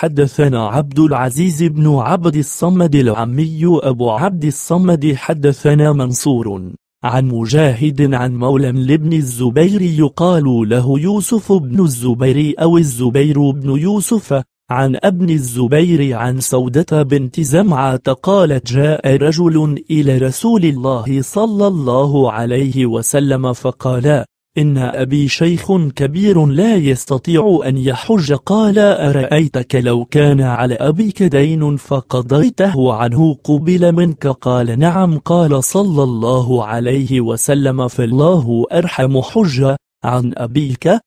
حدثنا عبد العزيز بن عبد الصمد العمي أبو عبد الصمد حدثنا منصور عن مجاهد عن مولى لابن الزبير يقال له يوسف بن الزبير أو الزبير بن يوسف عن ابن الزبير عن سودة بنت زمعة قالت جاء رجل إلى رسول الله صلى الله عليه وسلم فقال إن أبي شيخ كبير لا يستطيع أن يحج قال أرأيتك لو كان على أبيك دين فقضيته عنه قبل منك قال نعم قال صلى الله عليه وسلم فالله أرحم حجة عن أبيك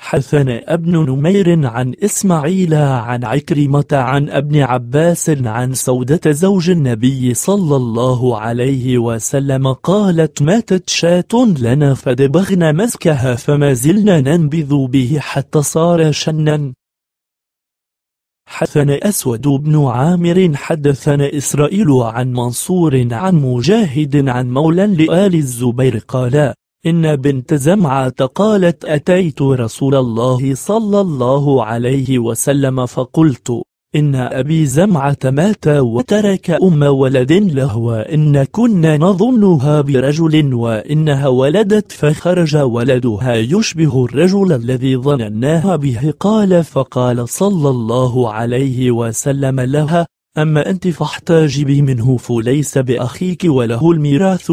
حدثنا ابن نمير عن إسماعيل عن عكرمة عن ابن عباس عن سودة زوج النبي صلى الله عليه وسلم قالت ماتت شاة لنا فدبغنا مسكها فما زلنا ننبذ به حتى صار شنا حدثنا أسود بن عامر حدثنا إسرائيل عن منصور عن مجاهد عن مولى لآل الزبير قال إن بنت زمعة قالت أتيت رسول الله صلى الله عليه وسلم فقلت إن أبي زمعة مات وترك أم ولد له وإن كنا نظنها برجل وإنها ولدت فخرج ولدها يشبه الرجل الذي ظنناها به قال فقال صلى الله عليه وسلم لها أما أنت فاحتاجبي منه فليس بأخيك وله الميراث